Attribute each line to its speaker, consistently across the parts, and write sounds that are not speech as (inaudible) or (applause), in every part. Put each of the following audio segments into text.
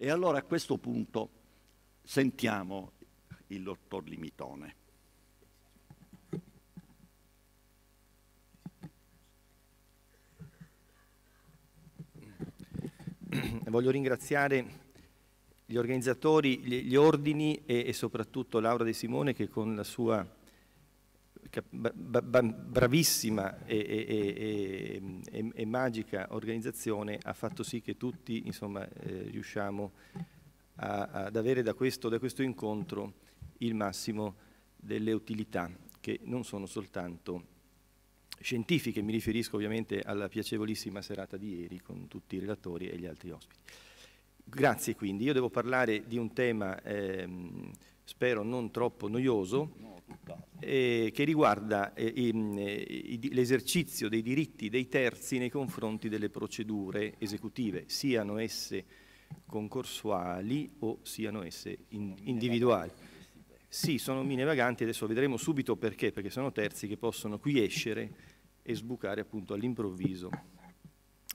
Speaker 1: E allora a questo punto sentiamo il dottor Limitone.
Speaker 2: Voglio ringraziare gli organizzatori, gli, ordini e, soprattutto Laura De Simone che con la sua bravissima e, e, e, e, magica organizzazione ha fatto sì che tutti insomma, eh, riusciamo a, ad avere da questo, da questo, incontro il massimo delle utilità che non sono soltanto scientifiche, mi riferisco ovviamente alla piacevolissima serata di ieri con tutti i relatori e gli altri ospiti. Grazie quindi, io devo parlare di un tema, ehm, spero non troppo noioso, eh, che riguarda eh, mm, eh l'esercizio dei diritti dei terzi nei confronti delle procedure esecutive, siano esse concorsuali o siano esse in, individuali. Sì, sono mine vaganti, adesso vedremo subito perché, perché sono terzi che possono qui escere e sbucare appunto all'improvviso.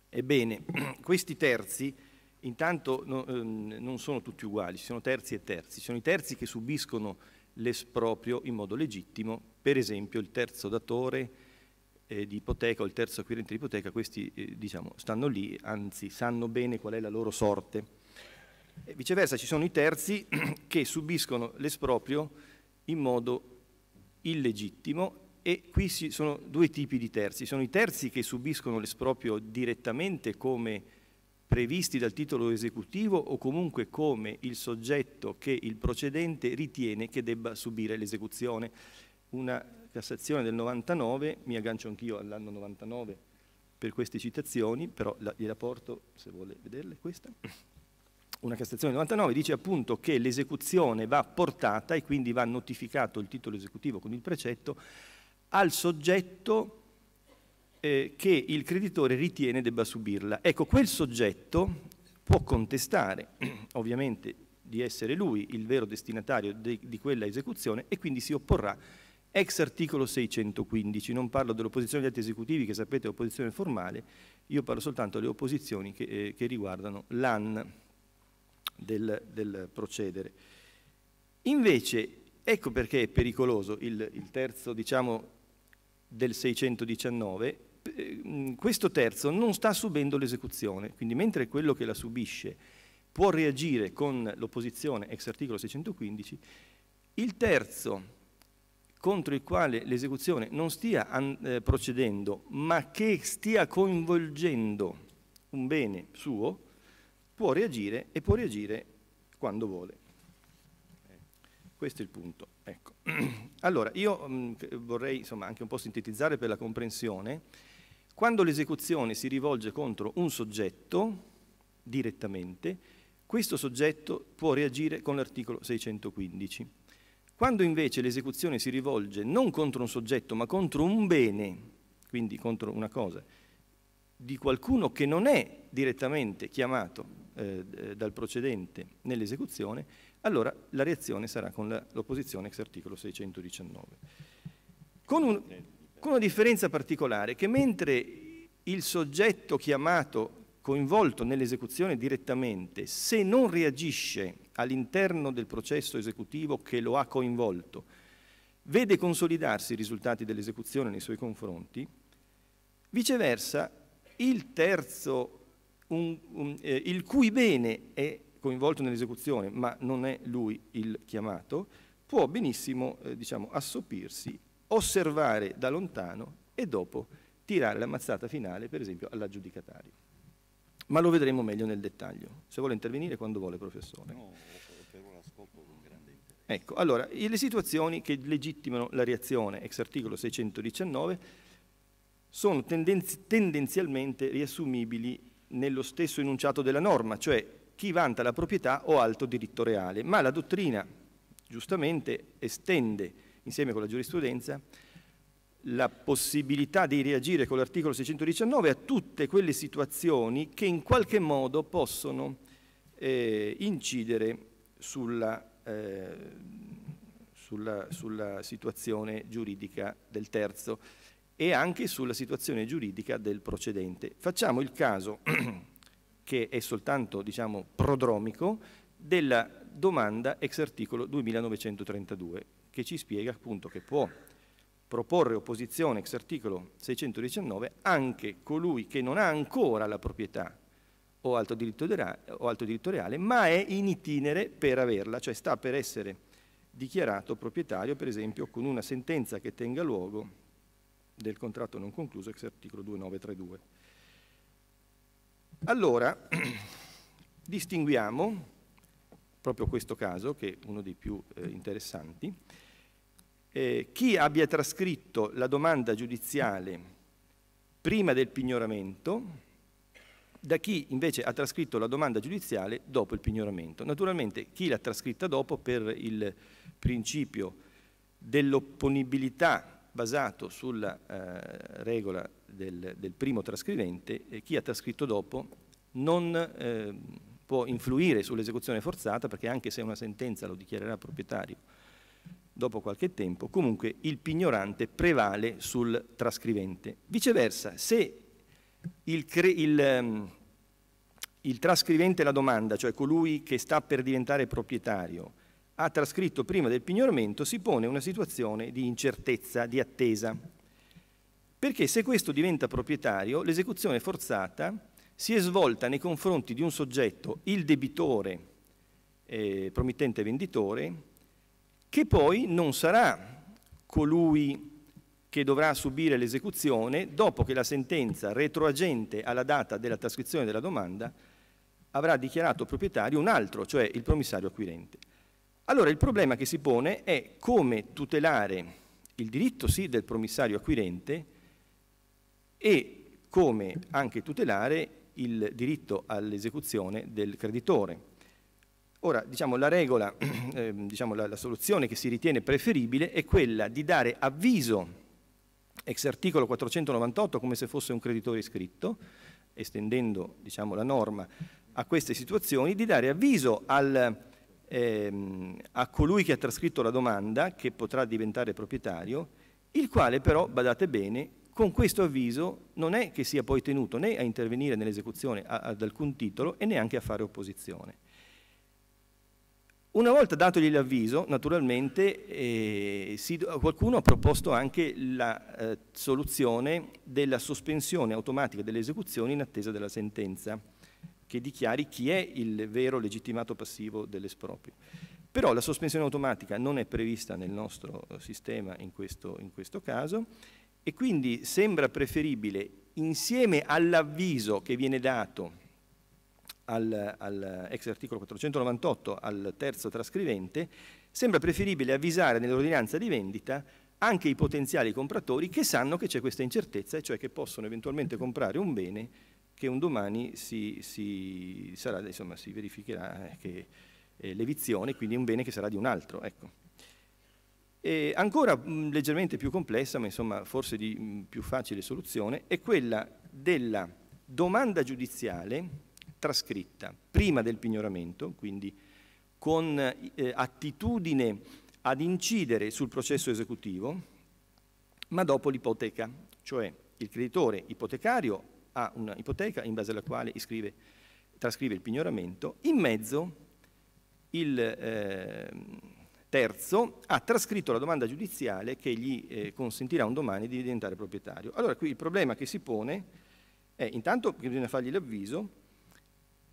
Speaker 2: Ebbene, (clears throat) questi terzi intanto no, ehm, non sono tutti uguali, ci sono terzi e terzi, ci sono i terzi che subiscono l'esproprio in modo legittimo, per esempio il terzo datore eh, di ipoteca o il terzo acquirente di ipoteca, questi eh, diciamo, stanno lì, anzi sanno bene qual è la loro sorte. E viceversa ci sono i terzi (clears throat) che subiscono l'esproprio in modo illegittimo e qui ci sono due tipi di terzi, sono i terzi che subiscono l'esproprio direttamente come previsti dal titolo esecutivo o comunque come il soggetto che il procedente ritiene che debba subire l'esecuzione. Una Cassazione del 99, mi aggancio anch'io all'anno 99 per queste citazioni, però la, gliela porto se vuole vederle questa. Una Cassazione del 99 dice appunto che l'esecuzione va portata e quindi va notificato il titolo esecutivo con il precetto al soggetto eh, che il creditore ritiene debba subirla. Ecco, quel soggetto può contestare, (clears throat) ovviamente, di essere lui il vero destinatario de, di quella esecuzione e quindi si opporrà ex articolo 615, non parlo dell'opposizione degli atti esecutivi che sapete è opposizione formale, io parlo soltanto delle opposizioni che, eh, che riguardano l'AN del, del, procedere. Invece, ecco perché è pericoloso il, il terzo diciamo, del 619, Mm, questo terzo non sta subendo l'esecuzione, quindi mentre quello che la subisce può reagire con l'opposizione ex articolo 615, il terzo contro il quale l'esecuzione non stia eh, procedendo, ma che stia coinvolgendo un bene suo, può reagire e può reagire quando vuole. Questo è il punto. Ecco. (clears throat) Allora, io mm, vorrei insomma, anche un po' sintetizzare per la comprensione quando l'esecuzione si rivolge contro un soggetto direttamente, questo soggetto può reagire con l'articolo 615. Quando invece l'esecuzione si rivolge non contro un soggetto ma contro un bene, quindi contro una cosa, di qualcuno che non è direttamente chiamato eh, dal procedente nell'esecuzione, allora la reazione sarà con l'opposizione ex articolo 619. Con un, con una differenza particolare che mentre il soggetto chiamato coinvolto nell'esecuzione direttamente, se non reagisce all'interno del processo esecutivo che lo ha coinvolto, vede consolidarsi i risultati dell'esecuzione nei suoi confronti, viceversa il terzo, un, un, eh, il cui bene è coinvolto nell'esecuzione, ma non è lui il chiamato, può benissimo eh, diciamo, assopirsi osservare da lontano e dopo tirare la mazzata finale, per esempio, all'aggiudicatario. Ma lo vedremo meglio nel dettaglio. Se vuole intervenire, quando vuole, professore. No, per ora ascolto con grande interesse. Ecco, allora, le situazioni che legittimano la reazione, ex articolo 619, sono tendenzi tendenzialmente riassumibili nello stesso enunciato della norma, cioè chi vanta la proprietà o alto diritto reale, ma la dottrina giustamente estende insieme con la giurisprudenza, la possibilità di reagire con l'articolo 619 a tutte quelle situazioni che in qualche modo possono eh, incidere sulla, eh, sulla, sulla situazione giuridica del terzo e anche sulla situazione giuridica del procedente. Facciamo il caso (clears throat) che è soltanto diciamo, prodromico della domanda ex articolo 2932 che ci spiega appunto che può proporre opposizione ex articolo 619 anche colui che non ha ancora la proprietà o alto, o alto diritto reale, ma è in itinere per averla, cioè sta per essere dichiarato proprietario, per esempio, con una sentenza che tenga luogo del contratto non concluso ex articolo 2932. Allora, (clears throat) distinguiamo proprio questo caso, che è uno dei più eh, interessanti, eh, chi abbia trascritto la domanda giudiziale prima del pignoramento da chi invece ha trascritto la domanda giudiziale dopo il pignoramento. Naturalmente chi l'ha trascritta dopo per il principio dell'opponibilità basato sulla eh, regola del, del, primo trascrivente, eh, chi ha trascritto dopo non eh, può influire sull'esecuzione forzata perché anche se una sentenza lo dichiarerà proprietario dopo qualche tempo, comunque il pignorante prevale sul trascrivente. Viceversa, se il, il, ehm, il trascrivente la domanda, cioè colui che sta per diventare proprietario, ha trascritto prima del pignoramento, si pone una situazione di incertezza, di attesa. Perché se questo diventa proprietario, l'esecuzione forzata si è svolta nei confronti di un soggetto, il debitore, eh, promittente venditore, che poi non sarà colui che dovrà subire l'esecuzione dopo che la sentenza retroagente alla data della trascrizione della domanda avrà dichiarato proprietario un altro, cioè il promissario acquirente. Allora il problema che si pone è come tutelare il diritto sì del promissario acquirente e come anche tutelare il diritto all'esecuzione del creditore. Ora, diciamo, la regola, (clears throat) eh, diciamo, la, la, soluzione che si ritiene preferibile è quella di dare avviso ex articolo 498 come se fosse un creditore iscritto, estendendo diciamo, la norma a queste situazioni, di dare avviso al, ehm, a colui che ha trascritto la domanda, che potrà diventare proprietario, il quale però, badate bene, con questo avviso non è che sia poi tenuto né a intervenire nell'esecuzione ad alcun titolo e neanche a fare opposizione. Una volta datogli l'avviso, naturalmente eh, si, qualcuno ha proposto anche la eh, soluzione della sospensione automatica delle esecuzioni in attesa della sentenza, che dichiari chi è il vero legittimato passivo dell'esproprio. Però la sospensione automatica non è prevista nel nostro eh, sistema in questo, in questo caso e quindi sembra preferibile insieme all'avviso che viene dato al, al, ex articolo 498 al terzo trascrivente, sembra preferibile avvisare nell'ordinanza di vendita anche i potenziali compratori che sanno che c'è questa incertezza, e cioè che possono eventualmente comprare un bene che un domani si, si, sarà, insomma, si verificherà eh, che eh, l'evizione, quindi un bene che sarà di un altro. Ecco. E ancora mh, leggermente più complessa, ma insomma forse di mh, più facile soluzione, è quella della domanda giudiziale trascritta prima del pignoramento, quindi con eh, attitudine ad incidere sul processo esecutivo, ma dopo l'ipoteca, cioè il creditore ipotecario ha una ipoteca in base alla quale iscrive, trascrive il pignoramento, in mezzo il eh, terzo ha trascritto la domanda giudiziale che gli eh, consentirà un domani di diventare proprietario. Allora qui il problema che si pone è intanto che bisogna fargli l'avviso,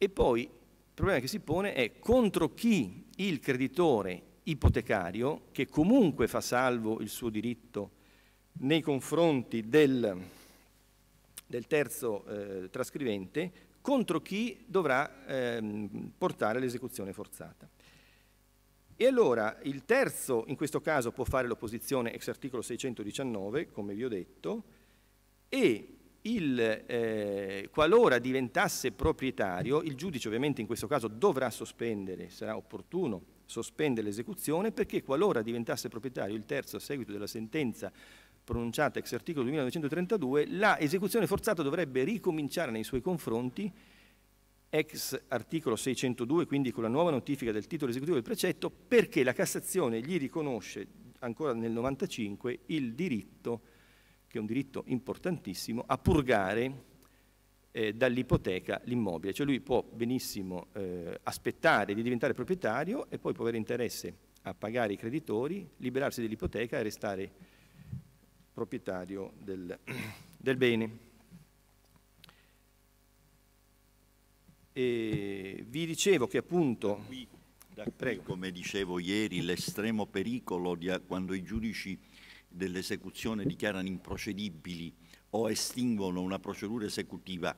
Speaker 2: e poi il problema che si pone è contro chi il creditore ipotecario, che comunque fa salvo il suo diritto nei confronti del, del terzo eh, trascrivente, contro chi dovrà ehm, portare l'esecuzione forzata. E allora il terzo in questo caso può fare l'opposizione ex articolo 619, come vi ho detto, e il, eh, qualora diventasse proprietario, il giudice ovviamente in questo caso dovrà sospendere, sarà opportuno sospendere l'esecuzione perché qualora diventasse proprietario il terzo a seguito della sentenza pronunciata ex articolo 2932, la esecuzione forzata dovrebbe ricominciare nei suoi confronti ex articolo 602, quindi con la nuova notifica del titolo esecutivo del precetto, perché la Cassazione gli riconosce ancora nel 95 il diritto che è un diritto importantissimo, a purgare eh, dall'ipoteca l'immobile. Cioè lui può benissimo eh, aspettare di diventare proprietario e poi può avere interesse a pagare i creditori, liberarsi dell'ipoteca e restare proprietario del, (clears throat) del bene.
Speaker 1: E vi dicevo che appunto... qui, da qui, come dicevo ieri, l'estremo pericolo di, quando i giudici dell'esecuzione dichiarano improcedibili o estinguono una procedura esecutiva.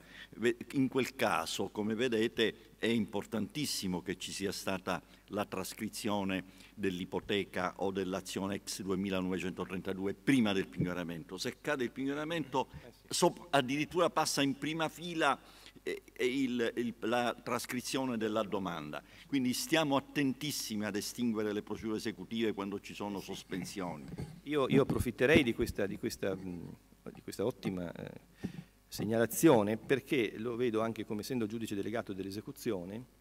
Speaker 1: In quel caso, come vedete, è importantissimo che ci sia stata la trascrizione dell'ipoteca o dell'azione ex 2932 prima del pignoramento. Se cade il pignoramento, eh addirittura passa in prima fila il, il, la trascrizione della domanda. Quindi stiamo attentissimi ad estinguere le procedure esecutive quando ci sono sospensioni. Io, io approfitterei di questa, di questa, di questa ottima eh,
Speaker 2: segnalazione perché lo vedo anche come essendo giudice delegato dell'esecuzione.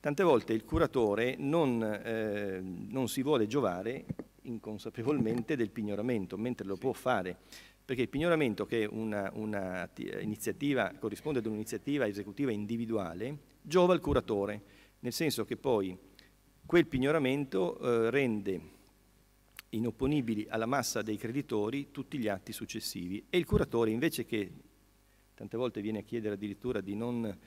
Speaker 2: Tante volte il curatore non, eh, non si vuole giovare inconsapevolmente del pignoramento, mentre lo può fare perché il pignoramento, che è un'iniziativa, corrisponde ad un'iniziativa esecutiva individuale, giova al curatore, nel senso che poi quel pignoramento eh, rende inopponibili alla massa dei creditori tutti gli atti successivi e il curatore invece che tante volte viene a chiedere addirittura di non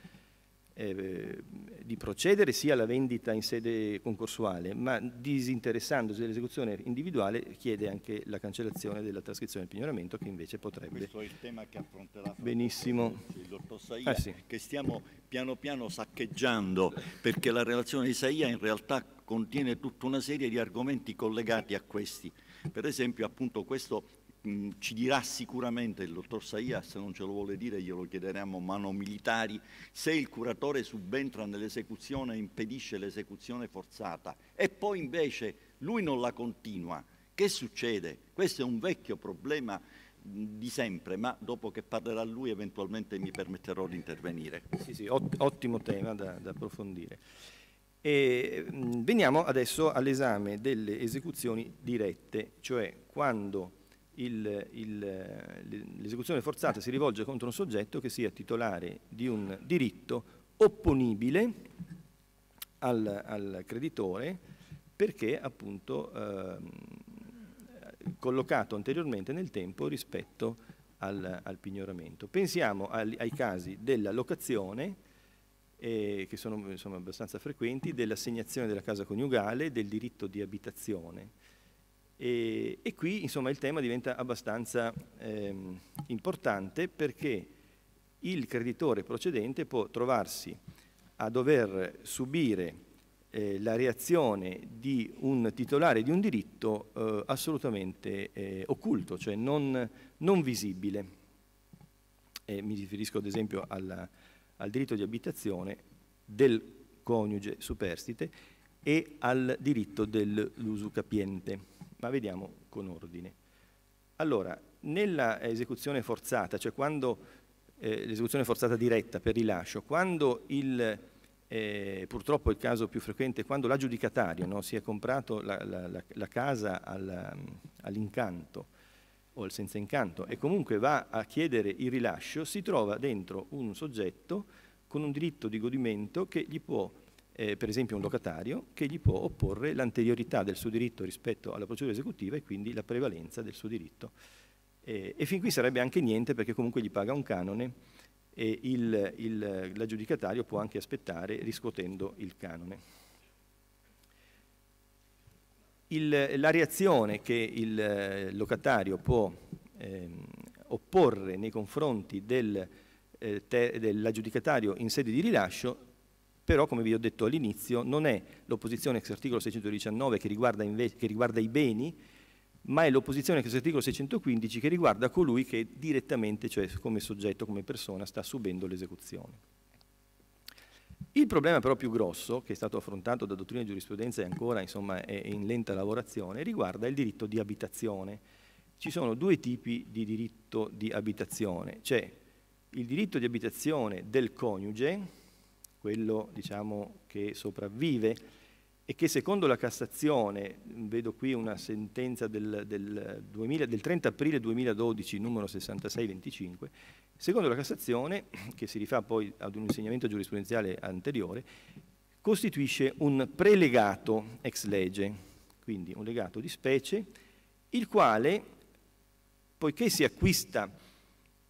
Speaker 2: eh, di procedere sia alla vendita in sede concorsuale, ma disinteressandosi dell'esecuzione individuale chiede anche la cancellazione della trascrizione del pignoramento che invece potrebbe... Questo
Speaker 1: è il tema che affronterà benissimo il dottor Saia, ah, sì. che stiamo piano piano saccheggiando, perché la relazione di Saia in realtà contiene tutta una serie di argomenti collegati a questi. Per esempio appunto questo Mm, ci dirà sicuramente il dottor Saia, se non ce lo vuole dire glielo chiederemo mano militari, se il curatore subentra nell'esecuzione e impedisce l'esecuzione forzata e poi invece lui non la continua. Che succede? Questo è un vecchio problema mm, di sempre, ma dopo che parlerà lui eventualmente mi permetterò di intervenire. Sì, sì, ottimo tema da, da approfondire.
Speaker 2: E, mh, mm, veniamo adesso all'esame delle esecuzioni dirette, cioè quando l'esecuzione forzata si rivolge contro un soggetto che sia titolare di un diritto opponibile al, al creditore perché appunto eh, collocato anteriormente nel tempo rispetto al, al pignoramento. Pensiamo al, ai casi della locazione, eh, che sono insomma, abbastanza frequenti, dell'assegnazione della casa coniugale, del diritto di abitazione. E, e qui insomma, il tema diventa abbastanza ehm, importante perché il creditore procedente può trovarsi a dover subire eh, la reazione di un titolare di un diritto eh, assolutamente eh, occulto, cioè non, non visibile. mi riferisco ad esempio alla, al diritto di abitazione del coniuge superstite e al diritto dell'usucapiente ma vediamo con ordine. Allora, nella esecuzione forzata, cioè quando eh, l'esecuzione forzata diretta per rilascio, quando il, eh, purtroppo il caso più frequente quando l'aggiudicatario no, si è comprato la, la, la casa mm, all'incanto all o al senza incanto e comunque va a chiedere il rilascio, si trova dentro un soggetto con un diritto di godimento che gli può eh, per esempio un locatario che gli può opporre l'anteriorità del suo diritto rispetto alla procedura esecutiva e quindi la prevalenza del suo diritto. Eh, e fin qui sarebbe anche niente perché comunque gli paga un canone e l'aggiudicatario può anche aspettare riscuotendo il canone. Il, la reazione che il eh, locatario può ehm, opporre nei confronti del, eh, dell'aggiudicatario in sede di rilascio però come vi ho detto all'inizio non è l'opposizione ex articolo 619 che riguarda, che riguarda i beni, ma è l'opposizione ex articolo 615 che riguarda colui che direttamente, cioè come soggetto, come persona, sta subendo l'esecuzione. Il problema però più grosso, che è stato affrontato da dottrina di giurisprudenza e ancora insomma, è in lenta lavorazione, riguarda il diritto di abitazione. Ci sono due tipi di diritto di abitazione, c'è cioè il diritto di abitazione del coniuge, quello diciamo, che sopravvive e che secondo la Cassazione, vedo qui una sentenza del, del, 2000, del 30 aprile 2012, numero 6625, secondo la Cassazione, che si rifà poi ad un insegnamento giurisprudenziale anteriore, costituisce un prelegato ex legge, quindi un legato di specie, il quale, poiché si acquista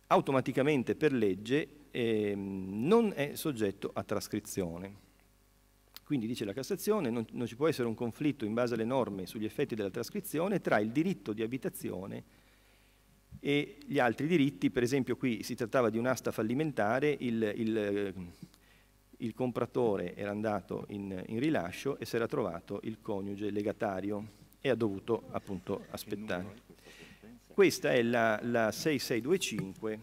Speaker 2: automaticamente per legge, eh, non è soggetto a trascrizione. Quindi dice la Cassazione non, non ci può essere un conflitto in base alle norme sugli effetti della trascrizione tra il diritto di abitazione e gli altri diritti, per esempio qui si trattava di un'asta fallimentare, il, il, ehm, il, compratore era andato in, in rilascio e si era trovato il coniuge legatario e ha dovuto appunto aspettare. Questa è la, la 6625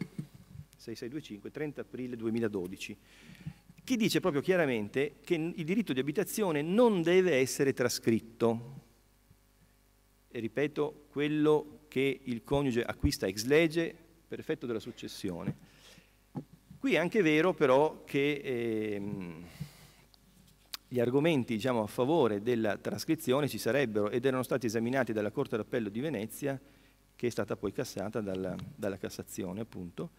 Speaker 2: 6625, 30 aprile 2012, che dice proprio chiaramente che il diritto di abitazione non deve essere trascritto. E ripeto, quello che il coniuge acquista ex legge per effetto della successione. Qui è anche vero però che ehm, gli argomenti diciamo, a favore della trascrizione ci sarebbero ed erano stati esaminati dalla Corte d'Appello di Venezia, che è stata poi cassata dalla, dalla Cassazione appunto,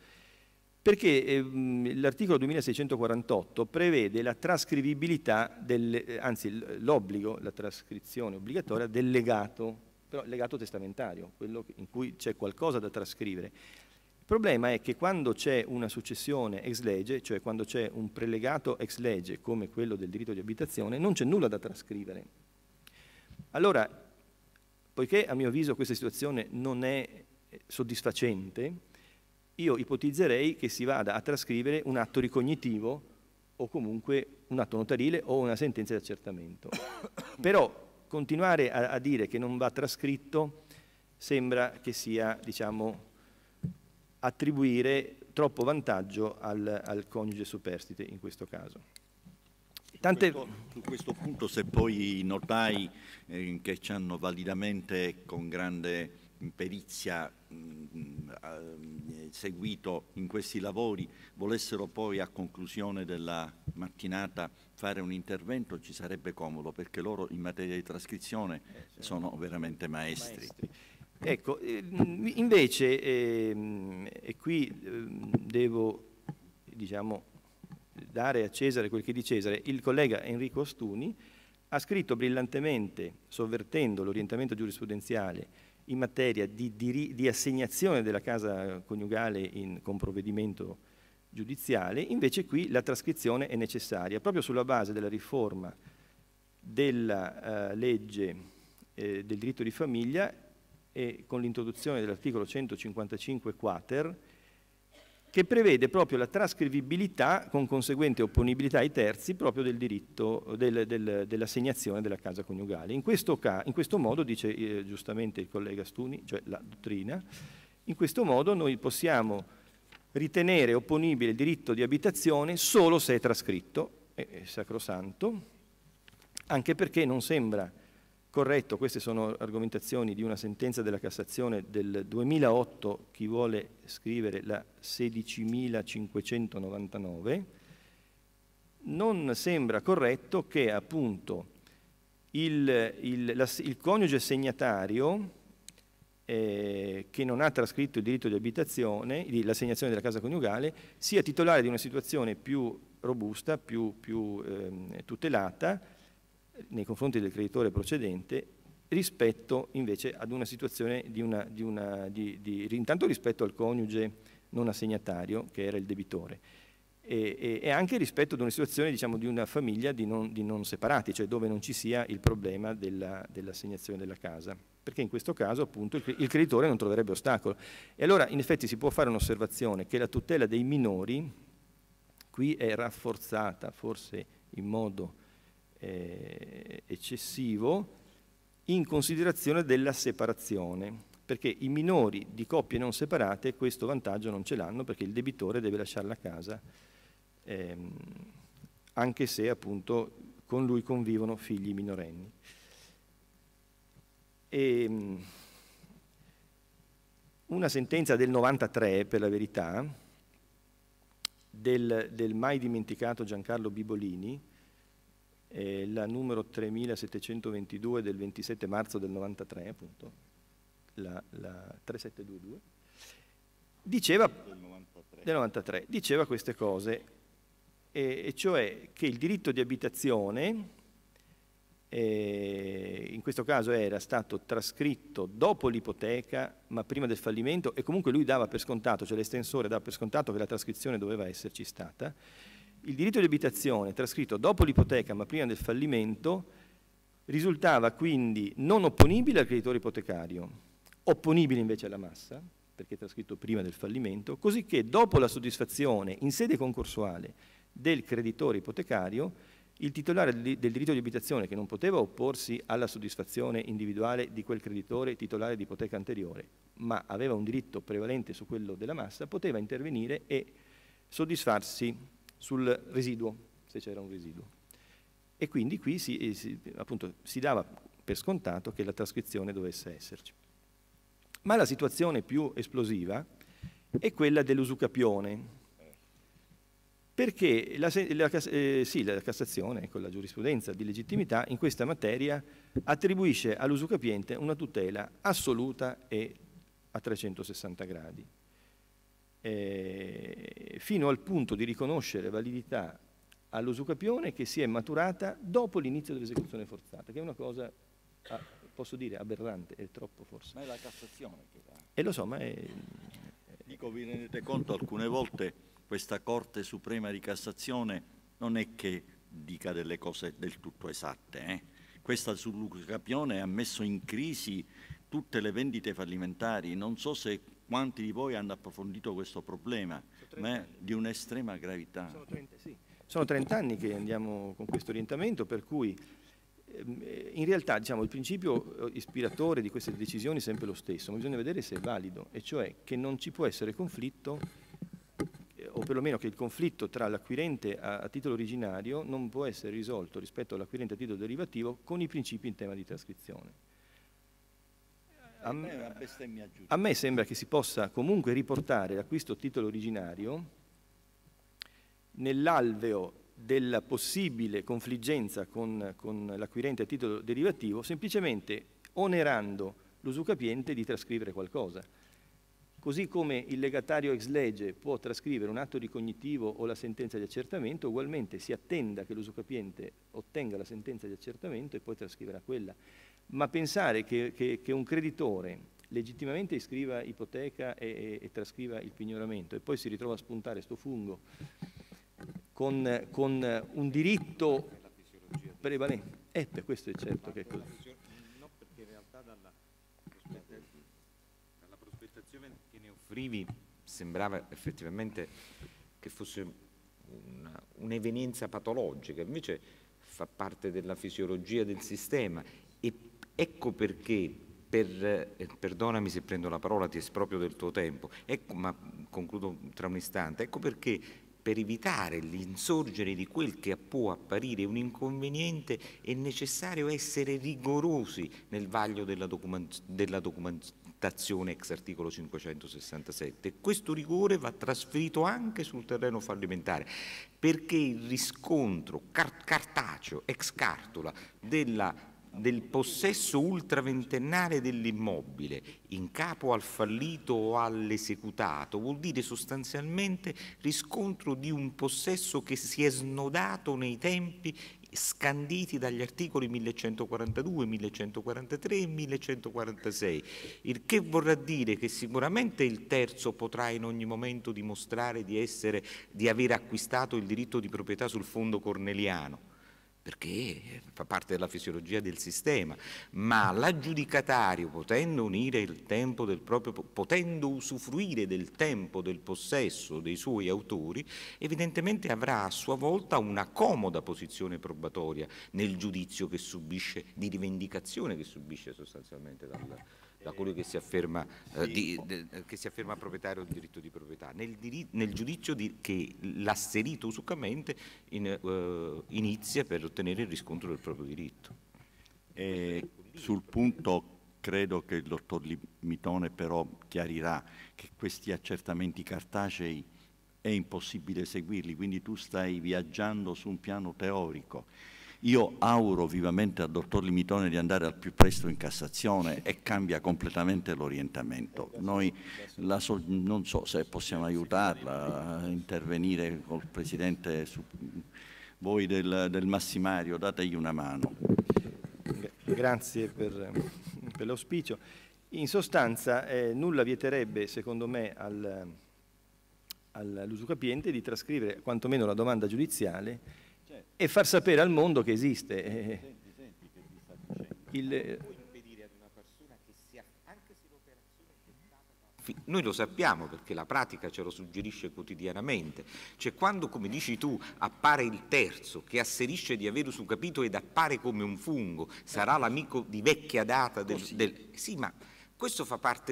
Speaker 2: perché ehm, l'articolo 2648 prevede la trascrivibilità, del, eh, anzi l'obbligo, la trascrizione obbligatoria del legato, però legato testamentario, quello in cui c'è qualcosa da trascrivere. Il problema è che quando c'è una successione ex legge, cioè quando c'è un prelegato ex legge come quello del diritto di abitazione, non c'è nulla da trascrivere. Allora, poiché a mio avviso questa situazione non è eh, soddisfacente, io ipotizzerei che si vada a trascrivere un atto ricognitivo o comunque un atto notarile o una sentenza di accertamento. (coughs) Però continuare a, a dire che non va trascritto sembra che sia, diciamo, attribuire troppo
Speaker 1: vantaggio al, al coniuge superstite in questo caso. Tante... Questo, su questo punto se poi i notai eh, che ci hanno validamente con grande perizia mh, mm, mm, eh, seguito in questi lavori volessero poi a conclusione della mattinata fare un intervento ci sarebbe comodo perché loro in materia di trascrizione eh, certo. sono veramente maestri. maestri. Ecco, eh, invece, eh, e qui ehm, devo
Speaker 2: diciamo, dare a Cesare quel che è di Cesare, il collega Enrico Ostuni ha scritto brillantemente, sovvertendo l'orientamento giurisprudenziale, in materia di, di, di assegnazione della casa coniugale in, con provvedimento giudiziale, invece qui la trascrizione è necessaria, proprio sulla base della riforma della eh, legge eh, del diritto di famiglia e con l'introduzione dell'articolo 155 quater, che prevede proprio la trascrivibilità con conseguente opponibilità ai terzi proprio del diritto del, del, dell'assegnazione della casa coniugale. In questo, ca in questo modo, dice eh, giustamente il collega Stuni, cioè la dottrina, in questo modo noi possiamo ritenere opponibile il diritto di abitazione solo se è trascritto, è sacrosanto, anche perché non sembra corretto, queste sono argomentazioni di una sentenza della Cassazione del 2008, chi vuole scrivere la 16.599, non sembra corretto che appunto il, il, la, il coniuge segnatario eh, che non ha trascritto il diritto di abitazione, l'assegnazione della casa coniugale, sia titolare di una situazione più robusta, più, più eh, tutelata, nei confronti del creditore procedente rispetto invece ad una situazione di una, di una di, di, intanto rispetto al coniuge non assegnatario che era il debitore e, e, e anche rispetto ad una situazione diciamo, di una famiglia non, di non, separati, cioè dove non ci sia il problema dell'assegnazione della, della casa, perché in questo caso appunto il, il creditore non troverebbe ostacolo. E allora in effetti si può fare un'osservazione che la tutela dei minori qui è rafforzata forse in modo eh, eccessivo in considerazione della separazione, perché i minori di coppie non separate questo vantaggio non ce l'hanno perché il debitore deve lasciare la casa, ehm, anche se appunto con lui convivono figli minorenni. E, ehm, una sentenza del 93, per la verità, del, del mai dimenticato Giancarlo Bibolini, eh, la numero 3722 del 27 marzo del 93, appunto, la, la 3722, diceva, del 93. del 93, diceva queste cose, eh, e cioè che il diritto di abitazione, eh, in questo caso era stato trascritto dopo l'ipoteca ma prima del fallimento e comunque lui dava per scontato, cioè l'estensore dava per scontato che la trascrizione doveva esserci stata il diritto di abitazione trascritto dopo l'ipoteca ma prima del fallimento risultava quindi non opponibile al creditore ipotecario, opponibile invece alla massa, perché trascritto prima del fallimento, così che dopo la soddisfazione in sede concorsuale del creditore ipotecario, il titolare del diritto di abitazione che non poteva opporsi alla soddisfazione individuale di quel creditore titolare di ipoteca anteriore, ma aveva un diritto prevalente su quello della massa, poteva intervenire e soddisfarsi sul residuo, se c'era un residuo. E quindi qui si, eh, si, appunto, si dava per scontato che la trascrizione dovesse esserci. Ma la situazione più esplosiva è quella dell'usucapione, perché la, la, eh, sì, la, Cassazione, con la giurisprudenza di legittimità, in questa materia attribuisce all'usucapiente una tutela assoluta e a 360 gradi eh, fino al punto di riconoscere validità all'usucapione che si è maturata dopo l'inizio dell'esecuzione forzata, che è una cosa, ah, posso dire, aberrante, è troppo forse. Ma è
Speaker 1: la Cassazione che va. E
Speaker 2: eh, lo so, ma è... Eh,
Speaker 1: Dico, vi rendete conto, alcune volte questa Corte Suprema di Cassazione non è che dica delle cose del tutto esatte, eh? questa sull'usucapione ha messo in crisi tutte le vendite fallimentari, non so se quanti di voi hanno approfondito questo problema, ma eh, è di un'estrema gravità. Sono 30, sì. Sono 30 anni che andiamo con questo orientamento, per cui
Speaker 2: ehm, eh, in realtà diciamo, il principio eh, ispiratore di queste decisioni è sempre lo stesso, ma bisogna vedere se è valido, e cioè che non ci può essere conflitto, o perlomeno che il conflitto tra l'acquirente a, a titolo originario non può essere risolto rispetto all'acquirente a titolo derivativo con i principi in tema di trascrizione. A me, a me sembra che si possa comunque riportare l'acquisto titolo originario nell'alveo della possibile confliggenza con, con l'acquirente a titolo derivativo semplicemente onerando l'usucapiente di trascrivere qualcosa. Così come il legatario ex legge può trascrivere un atto ricognitivo o la sentenza di accertamento, ugualmente si attenda che l'usucapiente ottenga la sentenza di accertamento e poi trascriverà quella ma pensare che, che, che un creditore legittimamente iscriva ipoteca e, e, e, trascriva il pignoramento e poi si ritrova a spuntare sto fungo con, con un diritto prevalente. Eh, per questo è certo che è così.
Speaker 3: No, perché in realtà dalla, dalla prospettazione che ne offrivi sembrava effettivamente che fosse un'evenienza patologica, invece fa parte della fisiologia del sistema Ecco perché, per, eh, perdonami se prendo la parola, ti esproprio del tuo tempo, ecco, ma concludo tra un istante, ecco perché per evitare l'insorgere di quel che può apparire un inconveniente è necessario essere rigorosi nel vaglio della, document della documentazione ex articolo 567. Questo rigore va trasferito anche sul terreno fallimentare perché il riscontro car cartaceo, ex cartola, della del possesso ultraventennale dell'immobile in capo al fallito o all'esecutato vuol dire sostanzialmente riscontro di un possesso che si è snodato nei tempi scanditi dagli articoli 1142, 1143 e 1146, il che vorrà dire che sicuramente il terzo potrà in ogni momento dimostrare di, essere, di aver acquistato il diritto di proprietà sul fondo corneliano, perché fa parte della fisiologia del sistema, ma l'aggiudicatario, potendo unire il tempo del proprio, potendo usufruire del tempo del possesso dei suoi autori, evidentemente avrà a sua volta una comoda posizione probatoria nel giudizio che subisce, di rivendicazione che subisce sostanzialmente dal, da colui che si afferma, eh, di, de, che si afferma proprietario del diritto di proprietà, nel, diritto, nel giudizio di, che l'asserito usucamente in, eh, inizia per ottenere il riscontro del proprio diritto. Eh, sul punto credo che il dottor
Speaker 1: Mitone però chiarirà che questi accertamenti cartacei è impossibile seguirli, quindi tu stai viaggiando su un piano teorico io auguro vivamente al dottor Limitone di andare al più presto in Cassazione e cambia completamente l'orientamento. Noi so, non so se possiamo aiutarla a intervenire col Presidente, su, voi del, del Massimario, dategli una mano.
Speaker 2: Grazie per, per l'auspicio. In sostanza eh, nulla vieterebbe, secondo me, al, all'usucapiente di trascrivere quantomeno la domanda giudiziale e far sapere al mondo che esiste. Senti, eh, eh. senti che
Speaker 3: ti sta dicendo. Il... Eh, impedire ad una persona che sia, Noi lo sappiamo perché la pratica ce lo suggerisce quotidianamente, cioè quando, come dici tu, appare il terzo che asserisce di avere su ed appare come un fungo, sarà l'amico di vecchia data del... Oh, del... Sì, ma questo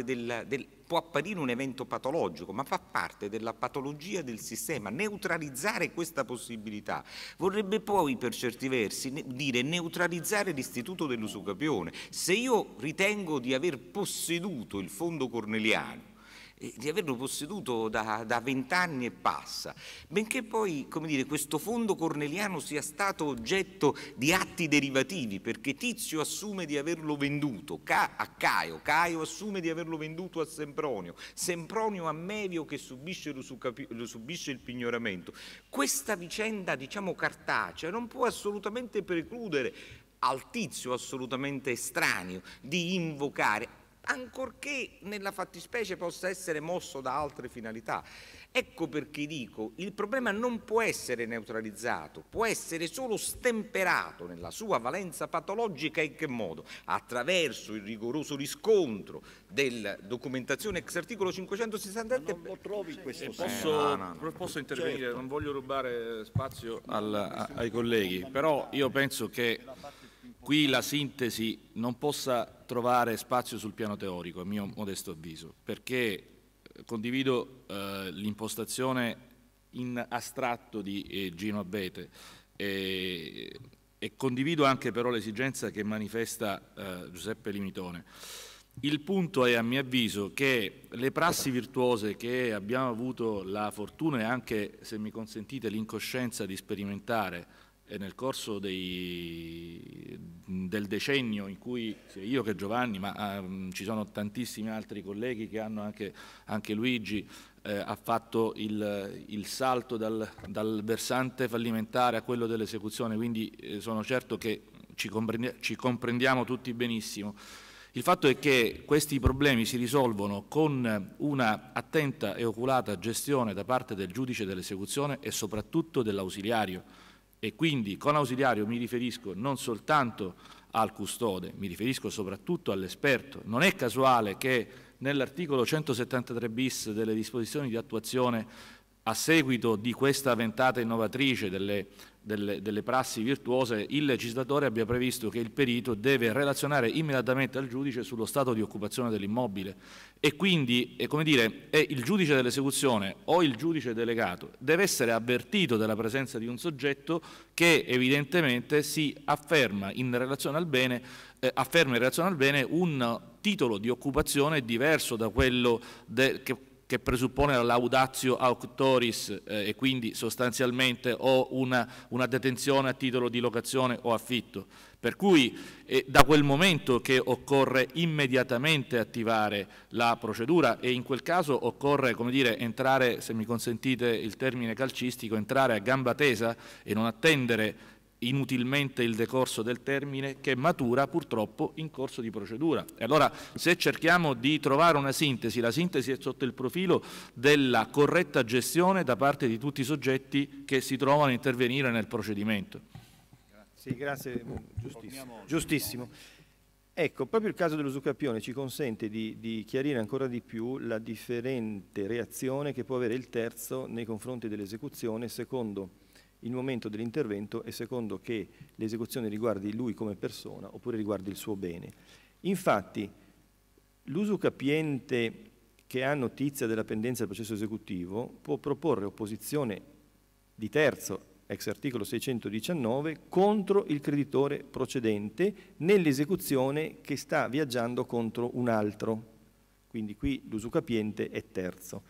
Speaker 3: del, del, può apparire un evento patologico, ma fa parte della patologia del sistema. Neutralizzare questa possibilità vorrebbe poi, per certi versi, ne, dire neutralizzare l'istituto dell'usucapione. Se io ritengo di aver posseduto il fondo corneliano, eh, di averlo posseduto da vent'anni e passa, benché poi dire, questo fondo corneliano sia stato oggetto di atti derivativi, perché Tizio assume di averlo venduto a Caio, Caio assume di averlo venduto a Sempronio, Sempronio a Mevio che subisce, subisce il pignoramento. Questa vicenda, diciamo, cartacea non può assolutamente precludere al tizio assolutamente estraneo di invocare ancorché nella fattispecie possa essere mosso da altre finalità. Ecco perché dico, il problema non può essere neutralizzato, può essere solo stemperato nella sua valenza patologica in che modo? Attraverso il rigoroso riscontro della documentazione ex articolo 567. Ma non lo trovi eh, questo posso, eh, no, no, no. posso intervenire, certo. non voglio rubare spazio
Speaker 4: al, ai colleghi, però io penso che qui la sintesi non possa trovare spazio sul piano teorico, a mio modesto avviso, perché eh, condivido eh, l'impostazione in astratto di eh, Gino Abete e, e, condivido anche però l'esigenza che manifesta eh, Giuseppe Limitone. Il punto è, a mio avviso, che le prassi virtuose che abbiamo avuto la fortuna e anche, se mi consentite, l'incoscienza di sperimentare e nel corso dei, del decennio in cui sia io che Giovanni, ma um, ci sono tantissimi altri colleghi che hanno anche, anche Luigi, eh, ha fatto il, il salto dal, dal, versante fallimentare a quello dell'esecuzione, quindi eh, sono certo che ci, comprendi ci comprendiamo tutti benissimo. Il fatto è che questi problemi si risolvono con una attenta e oculata gestione da parte del giudice dell'esecuzione e soprattutto dell'ausiliario e quindi con ausiliario mi riferisco non soltanto al custode, mi riferisco soprattutto all'esperto. Non è casuale che nell'articolo 173 bis delle disposizioni di attuazione, a seguito di questa ventata innovatrice delle delle, delle, prassi virtuose, il legislatore abbia previsto che il perito deve relazionare immediatamente al giudice sullo stato di occupazione dell'immobile e quindi è, dire, è il giudice dell'esecuzione o il giudice delegato deve essere avvertito della presenza di un soggetto che evidentemente si afferma in relazione al bene, eh, afferma in relazione al bene un titolo di occupazione diverso da quello de, che che presuppone la laudatio auctoris eh, e quindi sostanzialmente o una, una, detenzione a titolo di locazione o affitto. Per cui è eh, da quel momento che occorre immediatamente attivare la procedura e in quel caso occorre dire, entrare, se mi consentite il termine calcistico, entrare a gamba tesa e non attendere inutilmente il decorso del termine che matura purtroppo in corso di procedura. E allora se cerchiamo di trovare una sintesi, la sintesi è sotto il profilo della corretta gestione da parte di tutti i soggetti che si trovano a intervenire nel procedimento.
Speaker 2: Sì, grazie,
Speaker 4: giustissimo.
Speaker 2: giustissimo.
Speaker 4: Ecco, proprio il caso dell'usucapione ci consente di, di,
Speaker 2: chiarire ancora di più la differente reazione che può avere il terzo nei confronti dell'esecuzione secondo il momento dell'intervento e secondo che l'esecuzione riguardi lui come persona oppure riguardi il suo bene. Infatti l'uso capiente che ha notizia della pendenza del processo esecutivo può proporre opposizione di terzo ex articolo 619, contro il creditore procedente nell'esecuzione che sta viaggiando contro un altro. Quindi qui l'usucapiente è terzo.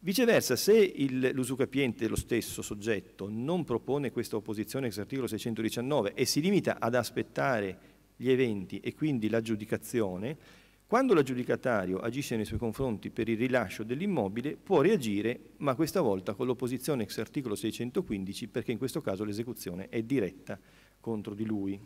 Speaker 2: Viceversa, se l'usucapiente, lo stesso soggetto, non propone questa opposizione ex articolo 619 e si limita ad aspettare gli eventi e quindi l'aggiudicazione, quando l'aggiudicatario agisce nei suoi confronti per il rilascio dell'immobile può reagire, ma questa volta con l'opposizione ex articolo 615 perché in questo caso l'esecuzione è diretta contro di lui.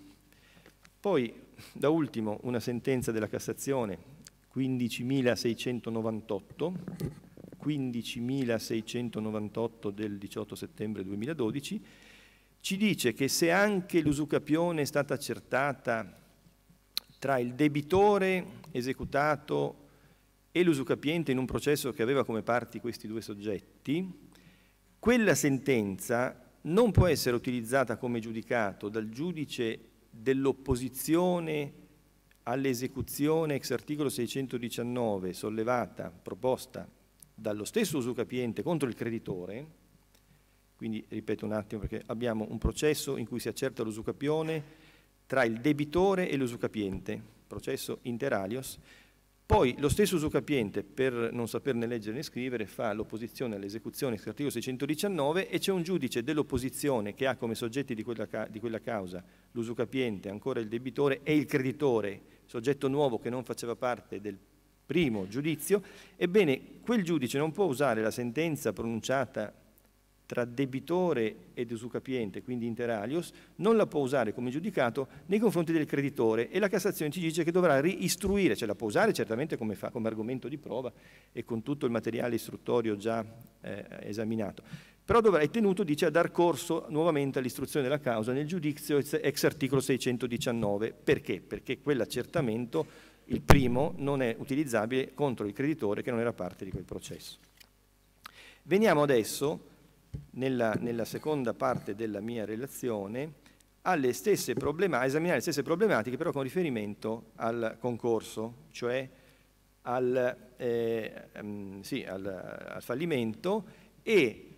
Speaker 2: Poi, da ultimo, una sentenza della Cassazione 15.698 15.698 del 18 settembre 2012, ci dice che se anche l'usucapione è stata accertata tra il debitore esecutato e l'usucapiente in un processo che aveva come parti questi due soggetti, quella sentenza non può essere utilizzata come giudicato dal giudice dell'opposizione all'esecuzione ex articolo 619 sollevata, proposta dallo stesso usucapiente contro il creditore, quindi ripeto un attimo perché abbiamo un processo in cui si accerta l'usucapione tra il debitore e l'usucapiente, processo inter alios, poi lo stesso usucapiente, per non saperne leggere né scrivere, fa l'opposizione all'esecuzione, articolo 619, e c'è un giudice dell'opposizione che ha come soggetti di quella, di quella causa l'usucapiente, ancora il debitore e il creditore, soggetto nuovo che non faceva parte del primo giudizio, ebbene quel giudice non può usare la sentenza pronunciata tra debitore ed usucapiente, quindi inter alios, non la può usare come giudicato nei confronti del creditore e la Cassazione ci dice che dovrà istruire, cioè la può usare certamente come, fa, come argomento di prova e con tutto il materiale istruttorio già eh, esaminato, però dovrà, è tenuto, dice, a dar corso nuovamente all'istruzione della causa nel giudizio ex articolo 619. Perché? Perché quell'accertamento il primo non è utilizzabile contro il creditore che non era parte di quel processo. Veniamo adesso, nella, nella seconda parte della mia relazione, a esaminare le stesse problematiche però con riferimento al concorso, cioè al, eh, mm, sì, al, al fallimento e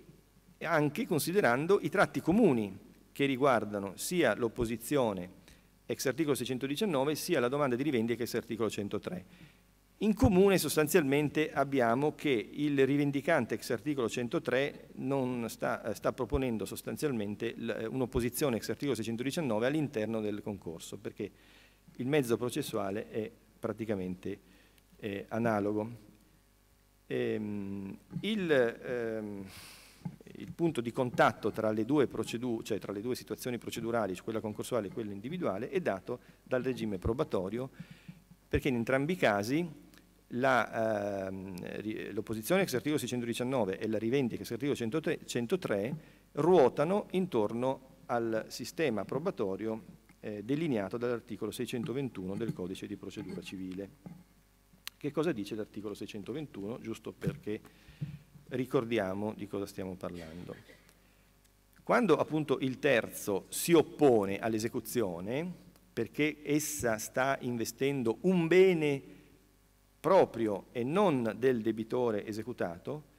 Speaker 2: anche considerando i tratti comuni che riguardano sia l'opposizione ex articolo 619, sia la domanda di rivendica ex articolo 103. In comune sostanzialmente abbiamo che il rivendicante ex articolo 103 sta, eh, sta, proponendo sostanzialmente eh, un'opposizione ex articolo 619 all'interno del concorso, perché il mezzo processuale è praticamente eh, analogo. Ehm, il, ehm, il punto di contatto tra le due, cioè tra le due situazioni procedurali, cioè quella concorsuale e quella individuale, è dato dal regime probatorio, perché in entrambi i casi ehm, l'opposizione ehm, ex articolo 619 e la rivendica ex articolo 103, 103 ruotano intorno al sistema probatorio eh, delineato dall'articolo 621 del codice di procedura civile. Che cosa dice l'articolo 621? Giusto perché ricordiamo di cosa stiamo parlando. Quando appunto il terzo si oppone all'esecuzione, perché essa sta investendo un bene proprio e non del debitore esecutato,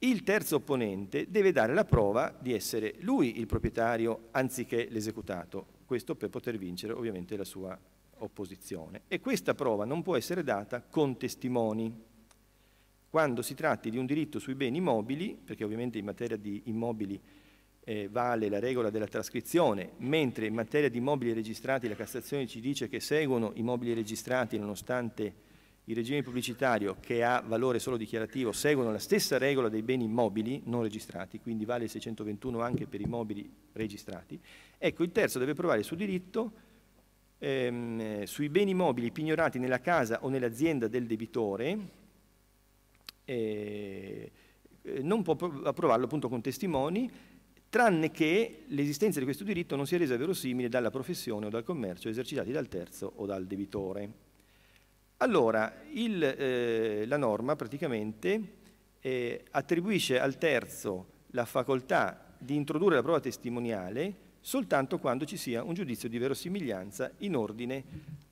Speaker 2: il terzo opponente deve dare la prova di essere lui il proprietario anziché l'esecutato, questo per poter vincere ovviamente la sua opposizione. E questa prova non può essere data con testimoni quando si tratti di un diritto sui beni immobili, perché ovviamente in materia di immobili eh, vale la regola della trascrizione, mentre in materia di immobili registrati la Cassazione ci dice che seguono i mobili registrati nonostante il regime pubblicitario che ha valore solo dichiarativo seguono la stessa regola dei beni immobili non registrati, quindi vale il 621 anche per i mobili registrati. Ecco, il terzo deve provare il suo diritto ehm, sui beni immobili pignorati nella casa o nell'azienda del debitore eh, non può approvarlo appunto con testimoni, tranne che l'esistenza di questo diritto non sia resa verosimile dalla professione o dal commercio esercitati dal terzo o dal debitore. Allora, il, eh, la norma praticamente eh, attribuisce al terzo la facoltà di introdurre la prova testimoniale soltanto quando ci sia un giudizio di verosimiglianza in ordine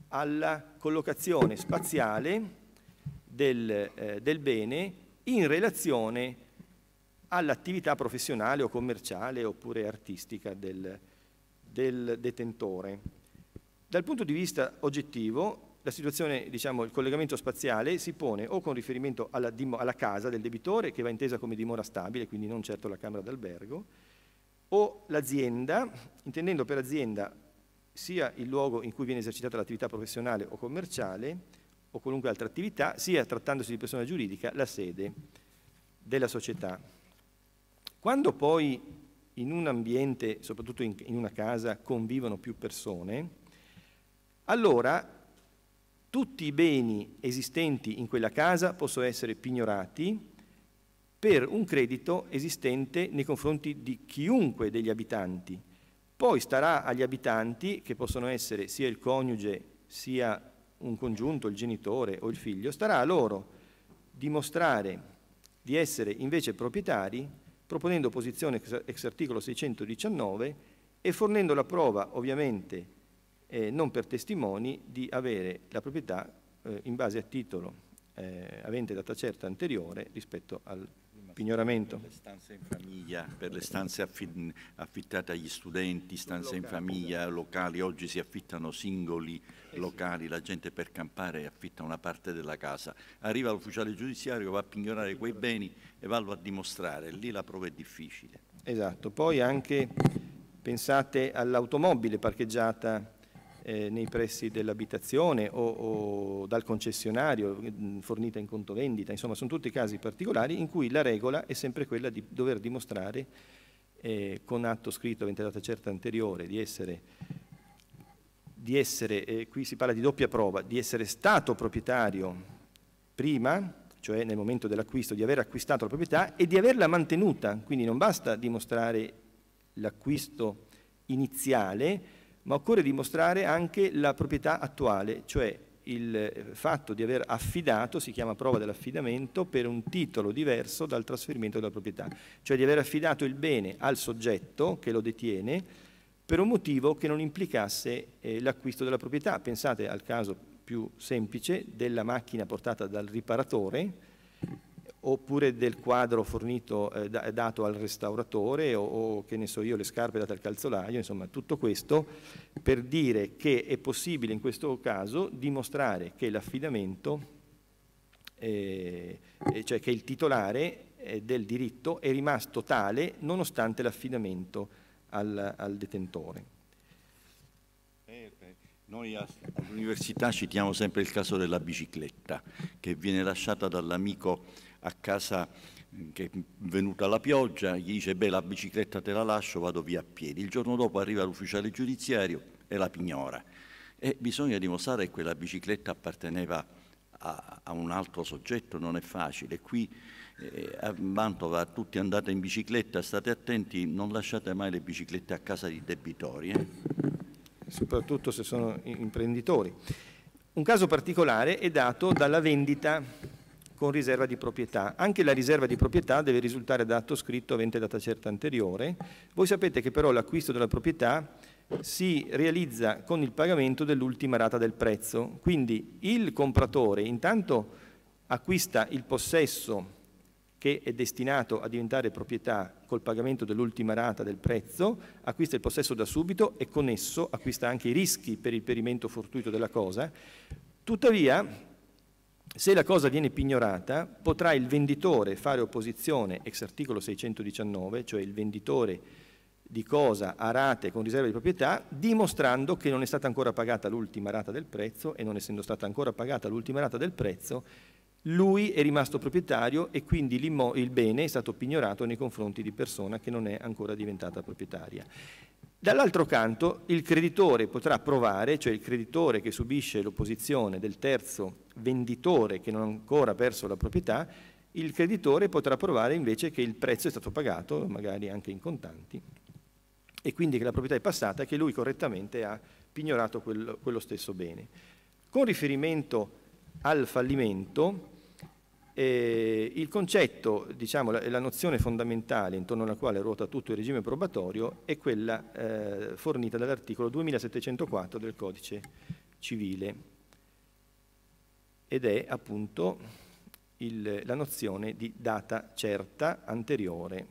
Speaker 2: alla collocazione spaziale del, eh, del bene in relazione all'attività professionale o commerciale oppure artistica del, del detentore. Dal punto di vista oggettivo, la situazione, diciamo, il collegamento spaziale si pone o con riferimento alla, alla, casa del debitore, che va intesa come dimora stabile, quindi non certo la camera d'albergo, o l'azienda, intendendo per azienda sia il luogo in cui viene esercitata l'attività professionale o commerciale, o qualunque altra attività, sia trattandosi di persona giuridica la sede della società. Quando poi in un ambiente, soprattutto in, una casa, convivono più persone, allora tutti i beni esistenti in quella casa possono essere pignorati per un credito esistente nei confronti di chiunque degli abitanti. Poi starà agli abitanti, che possono essere sia il coniuge sia un congiunto, il genitore o il figlio, starà a loro dimostrare di essere invece proprietari proponendo posizione ex articolo 619 e fornendo la prova, ovviamente eh, non per testimoni, di avere la proprietà eh, in base a titolo eh, avente data certa anteriore rispetto al pignoramento. Per le
Speaker 1: stanze in famiglia, per le stanze affittate agli studenti, stanze in famiglia, locali, oggi si affittano singoli locali, la gente per campare affitta una parte della casa. Arriva l'ufficiale giudiziario, va a pignorare quei beni e vanno a dimostrare, lì la prova è difficile.
Speaker 2: Esatto, poi anche pensate all'automobile parcheggiata eh, nei pressi dell'abitazione o, o, dal concessionario mm, fornita in conto vendita, insomma sono tutti casi particolari in cui la regola è sempre quella di dover dimostrare eh, con atto scritto avente data certa anteriore di essere, di essere eh, qui si parla di doppia prova, di essere stato proprietario prima cioè nel momento dell'acquisto, di aver acquistato la proprietà e di averla mantenuta. Quindi non basta dimostrare l'acquisto iniziale, ma occorre dimostrare anche la proprietà attuale, cioè il eh, fatto di aver affidato, si chiama prova dell'affidamento, per un titolo diverso dal trasferimento della proprietà, cioè di aver affidato il bene al soggetto che lo detiene per un motivo che non implicasse eh, l'acquisto della proprietà. Pensate al caso più semplice della macchina portata dal riparatore, oppure del quadro fornito, eh, dato al restauratore o, o, che ne so io, le scarpe date al calzolaio, insomma tutto questo per dire che è possibile in questo caso dimostrare che l'affidamento, eh, eh cioè che il titolare eh, del diritto è rimasto tale nonostante l'affidamento al, al, detentore.
Speaker 1: Noi all'università citiamo sempre il caso della bicicletta che viene lasciata dall'amico a casa mm, che è venuta la pioggia, gli dice beh la bicicletta te la lascio, vado via a piedi. Il giorno dopo arriva l'ufficiale giudiziario e la pignora. E bisogna dimostrare che quella bicicletta apparteneva a, a un altro soggetto, non è facile. Qui eh, a Mantova tutti andate in bicicletta, state attenti, non lasciate mai le biciclette a casa di debitori. Eh? Soprattutto se
Speaker 2: sono imprenditori. Un caso particolare è dato dalla vendita con riserva di proprietà. Anche la riserva di proprietà deve risultare da atto scritto avente data certa anteriore. Voi sapete che però l'acquisto della proprietà si realizza con il pagamento dell'ultima rata del prezzo. Quindi il compratore intanto acquista il possesso che è destinato a diventare proprietà col pagamento dell'ultima rata del prezzo, acquista il possesso da subito e con esso acquista anche i rischi per il perimento fortuito della cosa. Tuttavia se la cosa viene pignorata, potrà il venditore fare opposizione ex articolo 619, cioè il venditore di cosa a rate con riserva di proprietà, dimostrando che non è stata ancora pagata l'ultima rata del prezzo e non essendo stata ancora pagata l'ultima rata del prezzo, lui è rimasto proprietario e quindi il bene è stato pignorato nei confronti di persona che non è ancora diventata proprietaria. Dall'altro canto il creditore potrà provare, cioè il creditore che subisce l'opposizione del terzo venditore che non ha ancora perso la proprietà, il creditore potrà provare invece che il prezzo è stato pagato, magari anche in contanti, e quindi che la proprietà è passata e che lui correttamente ha pignorato quello, stesso bene. Con riferimento al fallimento, eh, il concetto, diciamo, la, la, nozione fondamentale intorno alla quale ruota tutto il regime probatorio è quella eh, fornita dall'articolo 2704 del codice civile ed è appunto il, la nozione di data certa anteriore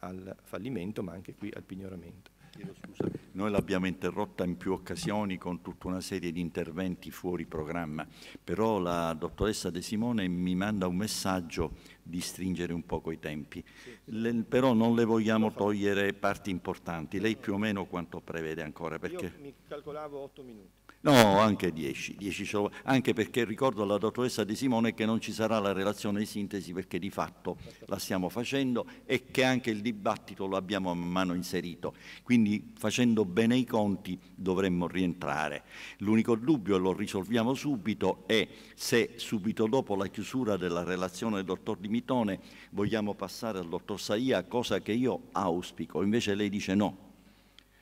Speaker 2: al fallimento ma anche qui al pignoramento chiedo scusa,
Speaker 1: noi l'abbiamo interrotta in più occasioni con tutta una serie di interventi fuori programma, però la dottoressa De Simone mi manda un messaggio di stringere un poco i tempi, le, però non le vogliamo togliere parti importanti, lei più o meno quanto prevede ancora? Perché... Io
Speaker 2: mi calcolavo 8 minuti.
Speaker 1: No, anche 10, 10 anche perché ricordo alla dottoressa De Simone che non ci sarà la relazione di sintesi perché di fatto la stiamo facendo e che anche il dibattito lo abbiamo man mano inserito, quindi facendo bene i conti dovremmo rientrare. L'unico dubbio, e lo risolviamo subito, è se subito dopo la chiusura della relazione del dottor Di Mitone vogliamo passare al dottor Saia, cosa che io auspico, invece lei dice no,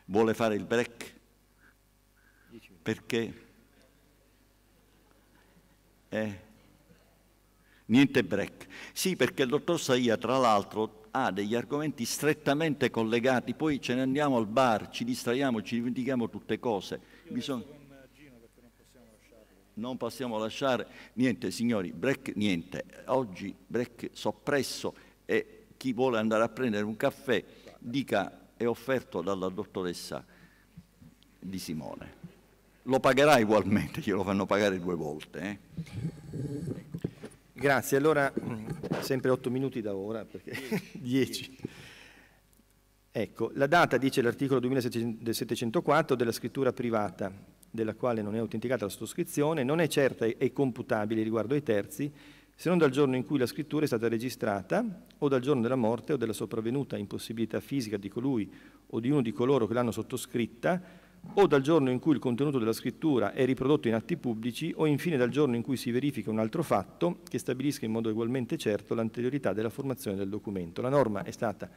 Speaker 1: vuole fare il break perché eh, niente break. Sì, perché il dottor Saia, tra l'altro, ha degli argomenti strettamente collegati, poi ce ne andiamo al bar, ci distraiamo, ci dimentichiamo tutte cose. Bisogna... Non possiamo lasciare niente, signori, break niente. Oggi break soppresso e chi vuole andare a prendere un caffè dica è offerto dalla dottoressa di Simone lo pagherà ugualmente, glielo fanno pagare due volte. Eh. Grazie,
Speaker 2: allora mm, sempre 8 minuti da ora, perché 10. (laughs) ecco, la data, dice l'articolo 2704 della scrittura privata, della quale non è autenticata la sottoscrizione, non è certa e computabile riguardo ai terzi, se non dal giorno in cui la scrittura è stata registrata o dal giorno della morte o della sopravvenuta impossibilità fisica di colui o di uno di coloro che l'hanno sottoscritta o dal giorno in cui il contenuto della scrittura è riprodotto in atti pubblici o infine dal giorno in cui si verifica un altro fatto che stabilisca in modo ugualmente certo l'anteriorità della formazione del documento. La norma è stata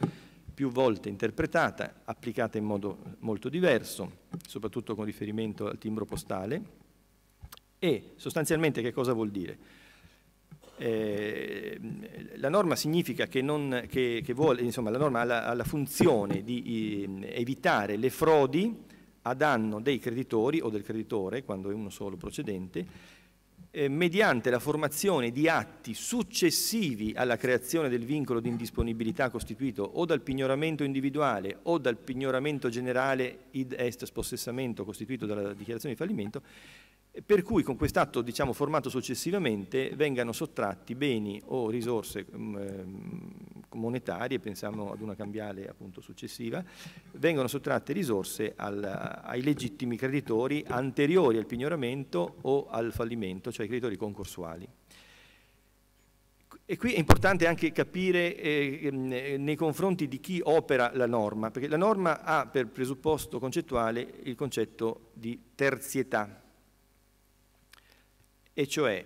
Speaker 2: più volte interpretata, applicata in modo molto diverso, soprattutto con riferimento al timbro postale e sostanzialmente che cosa vuol dire? Eh, la norma significa che, non, che, che vuole, insomma, la norma ha la, ha la funzione di eh, evitare le frodi a danno dei creditori o del creditore, quando è uno solo procedente, eh, mediante la formazione di atti successivi alla creazione del vincolo di indisponibilità costituito o dal pignoramento individuale o dal pignoramento generale id est spossessamento costituito dalla dichiarazione di fallimento, per cui con quest'atto diciamo, formato successivamente vengano sottratti beni o risorse mm, ehm, monetarie, pensiamo ad una cambiale appunto, successiva, vengono sottratte risorse al, ai legittimi creditori anteriori al pignoramento o al fallimento, cioè ai creditori concorsuali. E qui è importante anche capire eh, ehm, nei confronti di chi opera la norma, perché la norma ha per presupposto concettuale il concetto di terzietà, e cioè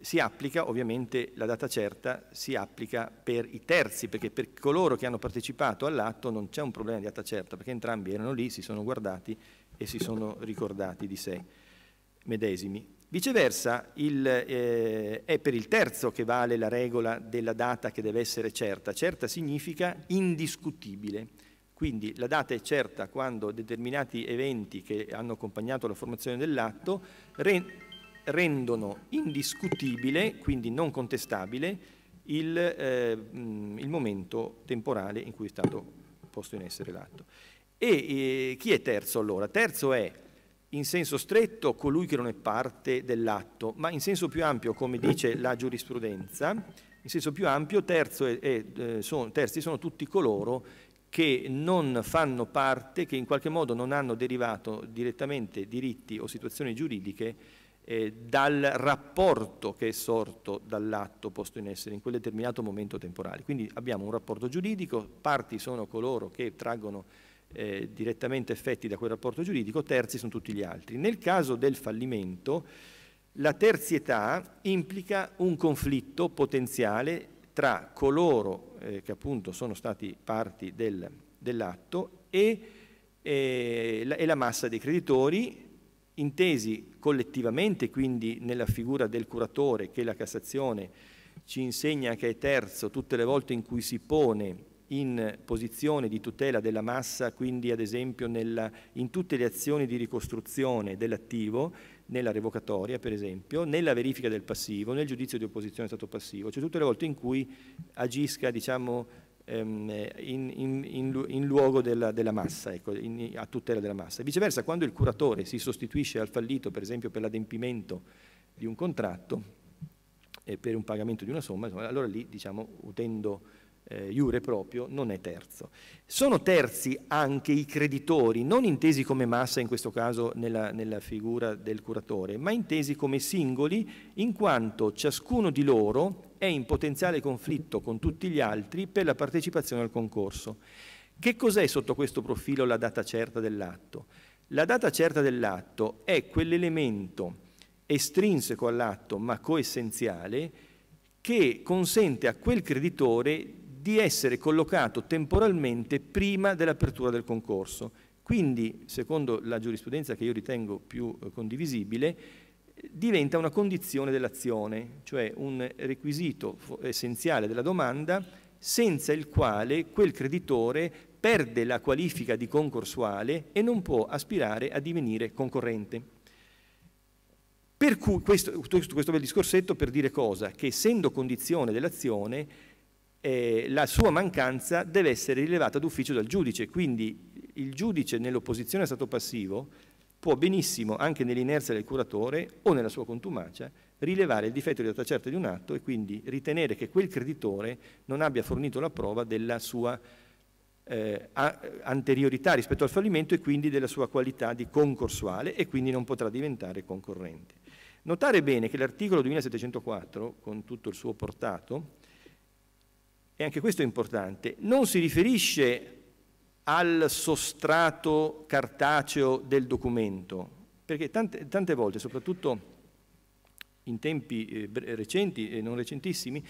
Speaker 2: si applica, ovviamente la data certa si applica per i terzi, perché per coloro che hanno partecipato all'atto non c'è un problema di data certa, perché entrambi erano lì, si sono guardati e si sono ricordati di sé medesimi. Viceversa il, eh, è per il terzo che vale la regola della data che deve essere certa. Certa significa indiscutibile. Quindi la data è certa quando determinati eventi che hanno accompagnato la formazione dell'atto rendono indiscutibile, quindi non contestabile, il, eh, il, momento temporale in cui è stato posto in essere l'atto. E eh, chi è terzo allora? Terzo è in senso stretto colui che non è parte dell'atto, ma in senso più ampio, come dice la giurisprudenza, in senso più ampio terzo è, è, eh, sono, terzi sono tutti coloro che non fanno parte, che in qualche modo non hanno derivato direttamente diritti o situazioni giuridiche eh, dal rapporto che è sorto dall'atto posto in essere in quel determinato momento temporale. Quindi abbiamo un rapporto giuridico, parti sono coloro che traggono eh, direttamente effetti da quel rapporto giuridico, terzi sono tutti gli altri. Nel caso del fallimento, la terzietà implica un conflitto potenziale tra coloro eh, che appunto sono stati parti del, dell'atto e, eh, e la massa dei creditori intesi collettivamente, quindi nella figura del curatore che la Cassazione ci insegna che è terzo tutte le volte in cui si pone in posizione di tutela della massa, quindi ad esempio nella, in tutte le azioni di ricostruzione dell'attivo, nella revocatoria per esempio, nella verifica del passivo, nel giudizio di opposizione stato passivo, cioè tutte le volte in cui agisca diciamo, ehm, in, in, in, in, luogo della, della massa, ecco, a tutela della massa. Viceversa, quando il curatore si sostituisce al fallito, per esempio per l'adempimento di un contratto, e per un pagamento di una somma, allora lì, diciamo, utendo eh, iure proprio, non è terzo. Sono terzi anche i creditori, non intesi come massa in questo caso nella, nella figura del curatore, ma intesi come singoli in quanto ciascuno di loro è in potenziale conflitto con tutti gli altri per la partecipazione al concorso. Che cos'è sotto questo profilo la data certa dell'atto? La data certa dell'atto è quell'elemento estrinseco all'atto ma coessenziale che consente a quel creditore di essere collocato temporalmente prima dell'apertura del concorso. Quindi, secondo la giurisprudenza che io ritengo più eh, condivisibile, diventa una condizione dell'azione, cioè un requisito essenziale della domanda senza il quale quel creditore perde la qualifica di concorsuale e non può aspirare a divenire concorrente. Per cui questo, questo bel discorsetto per dire cosa? Che essendo condizione dell'azione eh, la sua mancanza deve essere rilevata d'ufficio dal giudice, quindi il giudice nell'opposizione a stato passivo può benissimo, anche nell'inerzia del curatore o nella sua contumacia, rilevare il difetto di data certa di un atto e quindi ritenere che quel creditore non abbia fornito la prova della sua eh, anteriorità rispetto al fallimento e quindi della sua qualità di concorsuale e quindi non potrà diventare concorrente. Notare bene che l'articolo 2704, con tutto il suo portato, e anche questo è importante, non si riferisce al sostrato cartaceo del documento, perché tante, tante volte, soprattutto in tempi eh, recenti e non recentissimi,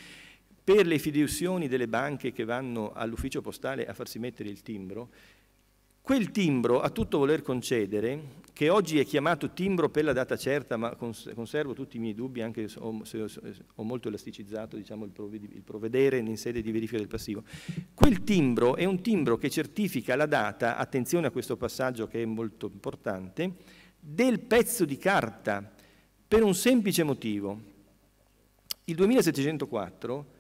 Speaker 2: per le fideiussioni delle banche che vanno all'ufficio postale a farsi mettere il timbro, Quel timbro a tutto voler concedere, che oggi è chiamato timbro per la data certa, ma conservo tutti i miei dubbi, anche se ho, se ho molto elasticizzato diciamo, il provvedere in sede di verifica del passivo. Quel timbro è un timbro che certifica la data, attenzione a questo passaggio che è molto importante, del pezzo di carta per un semplice motivo. Il 2704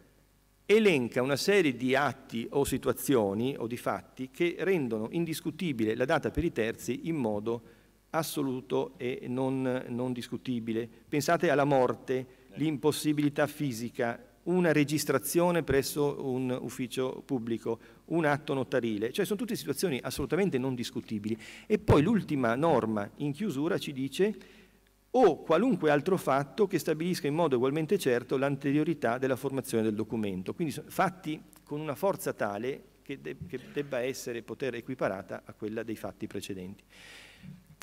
Speaker 2: elenca una serie di atti o situazioni o di fatti che rendono indiscutibile la data per i terzi in modo assoluto e non, non discutibile. Pensate alla morte, l'impossibilità fisica, una registrazione presso un ufficio pubblico, un atto notarile, cioè sono tutte situazioni assolutamente non discutibili. E poi l'ultima norma in chiusura ci dice o qualunque altro fatto che stabilisca in modo ugualmente certo l'anteriorità della formazione del documento. Quindi sono fatti con una forza tale che, de che debba essere poter equiparata a quella dei fatti precedenti.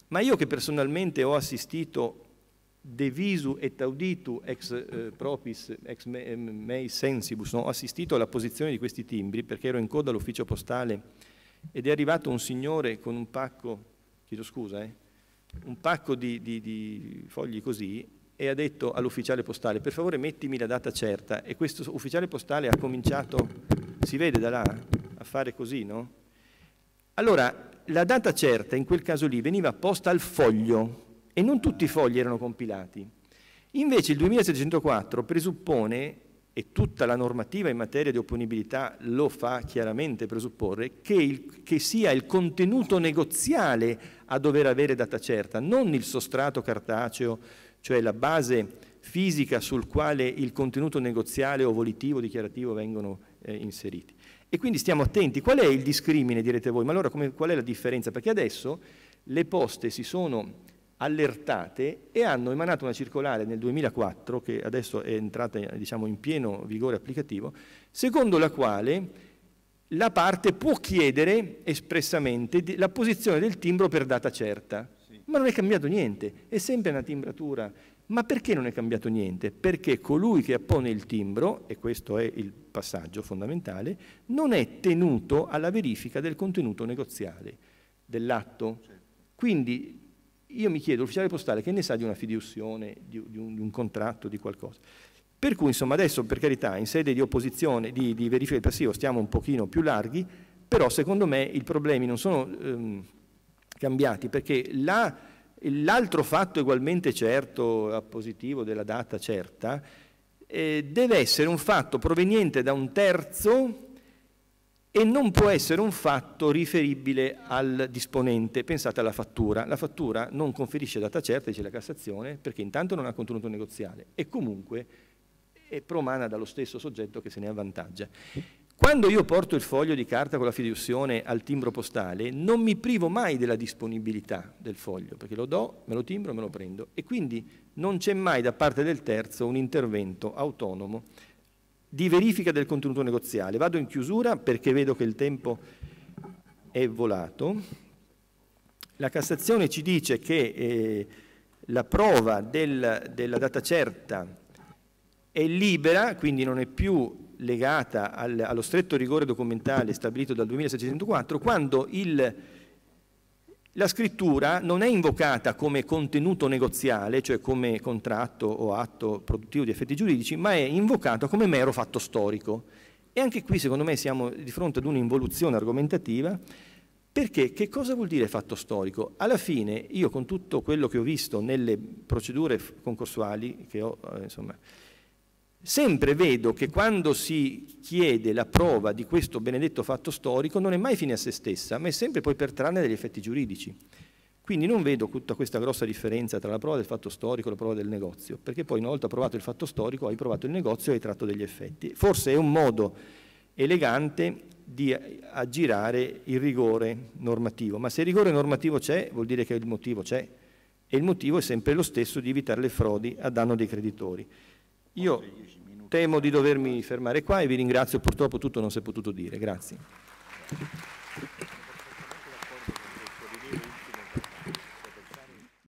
Speaker 2: Ma io che personalmente ho assistito de visu et auditu ex eh, propis, ex eh, mei sensibus, no? ho assistito alla posizione di questi timbri perché ero in coda all'ufficio postale ed è arrivato un signore con un pacco, chiedo scusa, eh, un pacco di, di, di fogli così e ha detto all'ufficiale postale per favore mettimi la data certa e questo ufficiale postale ha cominciato, si vede da là, a fare così, no? Allora, la data certa in quel caso lì veniva apposta al foglio e non tutti i fogli erano compilati. Invece il 2704 presuppone e tutta la normativa in materia di opponibilità lo fa chiaramente presupporre, che, il, che, sia il contenuto negoziale a dover avere data certa, non il sostrato cartaceo, cioè la base fisica sul quale il contenuto negoziale o volitivo, dichiarativo vengono eh, inseriti. E quindi stiamo attenti. Qual è il discrimine, direte voi? Ma allora come, qual è la differenza? Perché adesso le poste si sono allertate e hanno emanato una circolare nel 2004, che adesso è entrata diciamo, in pieno vigore applicativo, secondo la quale la parte può chiedere espressamente la posizione del timbro per data certa. Sì. Ma non è cambiato niente, è sempre una timbratura. Ma perché non è cambiato niente? Perché colui che appone il timbro, e questo è il passaggio fondamentale, non è tenuto alla verifica del contenuto negoziale dell'atto. Sì. Certo. Quindi io mi chiedo, l'ufficiale postale che ne sa di una fiduzione, di, di, un, di un contratto, di qualcosa? Per cui insomma adesso per carità in sede di opposizione, di, di, verifica del passivo stiamo un pochino più larghi, però secondo me i problemi non sono ehm, cambiati perché l'altro fatto ugualmente certo, appositivo, della data certa, eh, deve essere un fatto proveniente da un terzo e non può essere un fatto riferibile al disponente. Pensate alla fattura. La fattura non conferisce data certa, dice la Cassazione, perché intanto non ha contenuto negoziale e comunque è promana dallo stesso soggetto che se ne avvantaggia. Quando io porto il foglio di carta con la fideiussione al timbro postale, non mi privo mai della disponibilità del foglio, perché lo do, me lo timbro, me lo prendo. E quindi non c'è mai da parte del terzo un intervento autonomo di verifica del contenuto negoziale. Vado in chiusura perché vedo che il tempo è volato. La Cassazione ci dice che eh, la prova del, della data certa è libera, quindi non è più legata al, allo stretto rigore documentale stabilito dal 2604, quando il la scrittura non è invocata come contenuto negoziale, cioè come contratto o atto produttivo di effetti giuridici, ma è invocata come mero fatto storico. E anche qui secondo me siamo di fronte ad un'involuzione argomentativa, perché che cosa vuol dire fatto storico? Alla fine io con tutto quello che ho visto nelle procedure concorsuali che ho eh, insomma, sempre vedo che quando si chiede la prova di questo benedetto fatto storico non è mai fine a se stessa, ma è sempre poi per trarne degli effetti giuridici. Quindi non vedo tutta questa grossa differenza tra la prova del fatto storico e la prova del negozio, perché poi una volta provato il fatto storico hai provato il negozio e hai tratto degli effetti. Forse è un modo elegante di aggirare il rigore normativo, ma se il rigore normativo c'è vuol dire che il motivo c'è e il motivo è sempre lo stesso di evitare le frodi a danno dei creditori. Io temo di dovermi fermare qua e vi ringrazio, purtroppo tutto non si è potuto dire. Grazie.